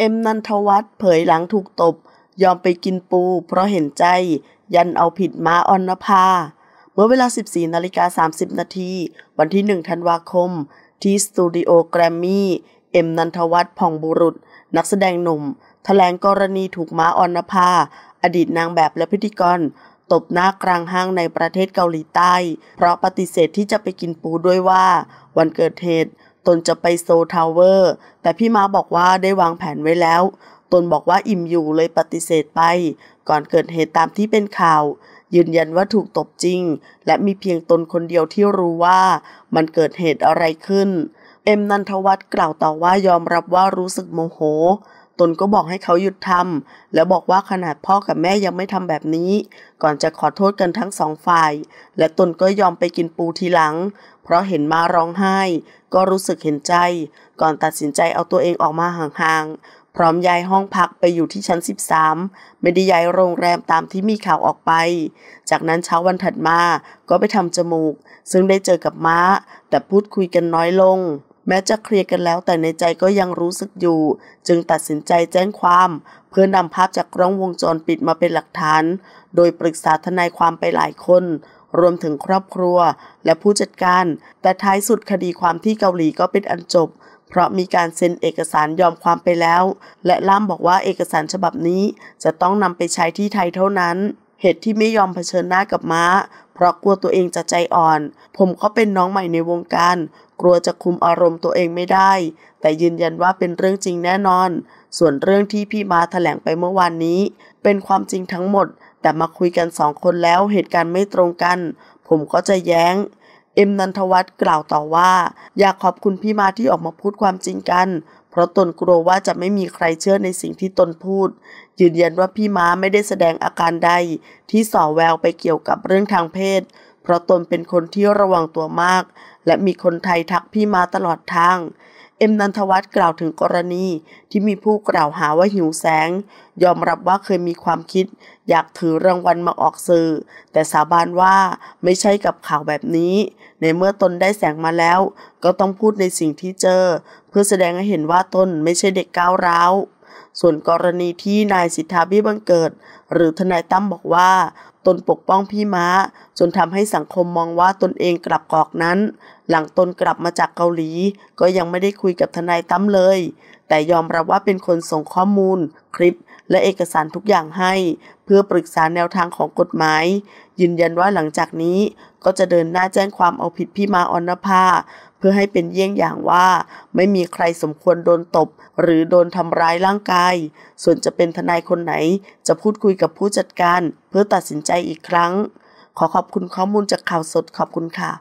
เอ็มนันทวัฒน์เผยหลังถูกตบ ยอมไปกินปูเพราะเห็นใจยันเอาผิดมาออนภา เมื่อเวลา 14 นาฬิกา 30 นาทีวันที่ 1 ธันวาคม ที่สตูดิโอแกรมมี่ เอ็มนันทวัฒน์ผ่องบุรุษ นักแสดงหนุ่มแถลงกรณีถูกม้าออนภา อดีตนางแบบและพิธีกร ตบหน้ากลางห้างในประเทศเกาหลีใต้ เพราะปฏิเสธที่จะไปกินปูด้วยว่า วันเกิดเหตุนจะไปโซทาวเวอร์ แต่พี่มาบอกว่าได้วางแผนไว้แล้ว ตนบอกว่าอิ่มอยู่เลยปฏิเสธไป ก่อนเกิดเหตุตามที่เป็นข่าว ยืนยันว่าถูกตบจริง และมีเพียงตนคนเดียวที่รู้ว่ามันเกิดเหตุอะไรขึ้น เอ็มนันทวัฒน์กล่าวต่อว่ายอมรับว่ารู้สึกโมโหตนก็บอกให้เขาหยุดทำแล้วบอกว่าขนาดพ่อกับแม่ยังไม่ทำแบบนี้ ก่อนจะขอโทษกันทั้งสองฝ่าย และตนก็ยอมไปกินปูทีหลัง เพราะเห็นมาร้องไห้ ก็รู้สึกเห็นใจ ก่อนตัดสินใจเอาตัวเองออกมาห่างๆพร้อมย้ายห้องพักไปอยู่ที่ชั้น 13 ไม่ได้ย้ายโรงแรมตามที่มีข่าวออกไป จากนั้นเช้าวันถัดมาก็ไปทำจมูก ซึ่งได้เจอกับม้า แต่พูดคุยกันน้อยลงแม้จะเคลียร์กันแล้วแต่ในใจก็ยังรู้สึกอยู่ จึงตัดสินใจแจ้งความ เพื่อนำภาพจากกล้องวงจรปิดมาเป็นหลักฐาน โดยปรึกษาทนายความไปหลายคน รวมถึงครอบครัวและผู้จัดการ แต่ท้ายสุดคดีความที่เกาหลีก็เป็นอันจบ เพราะมีการเซ็นเอกสารยอมความไปแล้ว และล่ามบอกว่าเอกสารฉบับนี้จะต้องนำไปใช้ที่ไทยเท่านั้น เหตุที่ไม่ยอมเผชิญหน้ากับม้าราะกลัวตัวเองจะใจอ่อน ผมก็เป็นน้องใหม่ในวงการ กลัวจะคุมอารมณ์ตัวเองไม่ได้ แต่ยืนยันว่าเป็นเรื่องจริงแน่นอน ส่วนเรื่องที่พี่มาแถลงไปเมื่อวานนี้ เป็นความจริงทั้งหมด แต่มาคุยกันสองคนแล้วเหตุการณ์ไม่ตรงกัน ผมก็จะแย้งเอ็มนันทวัฒน์กล่าวต่อว่า อยากขอบคุณพี่มาที่ออกมาพูดความจริงกัน เพราะตนกลัวว่าจะไม่มีใครเชื่อในสิ่งที่ตนพูด ยืนยันว่าพี่ม้าไม่ได้แสดงอาการใดที่ส่อแววไปเกี่ยวกับเรื่องทางเพศ เพราะตนเป็นคนที่ระวังตัวมาก และมีคนไทยทักพี่ม้าตลอดทางเอ็มนันทวัฒน์กล่าวถึงกรณีที่มีผู้กล่าวหาว่าหิวแสง ยอมรับว่าเคยมีความคิด อยากถือรางวัลมาออกสื่อ แต่สาบานว่าไม่ใช่กับข่าวแบบนี้ ในเมื่อตนได้แสงมาแล้ว ก็ต้องพูดในสิ่งที่เจอ เพื่อแสดงให้เห็นว่าตนไม่ใช่เด็กก้าวร้าวส่วนกรณีที่นายสิทธาบี้บังเกิด หรือทนายตั้มบอกว่า ตนปกป้องพี่ม้า จนทำให้สังคมมองว่าตนเองกลับกอกนั้น หลังตนกลับมาจากเกาหลี ก็ยังไม่ได้คุยกับทนายตั้มเลย แต่ยอมรับว่าเป็นคนส่งข้อมูลคลิปและเอกสารทุกอย่างให้ เพื่อปรึกษาแนวทางของกฎหมาย ยืนยันว่าหลังจากนี้ก็จะเดินหน้าแจ้งความเอาผิดพี่มาอนภาเพื่อให้เป็นเยี่ยงอย่างว่า ไม่มีใครสมควรโดนตบ หรือโดนทำร้ายร่างกาย ส่วนจะเป็นทนายคนไหนจะพูดคุยกับผู้จัดการ เพื่อตัดสินใจอีกครั้ง ขอขอบคุณข้อมูลจากข่าวสดขอบคุณค่ะ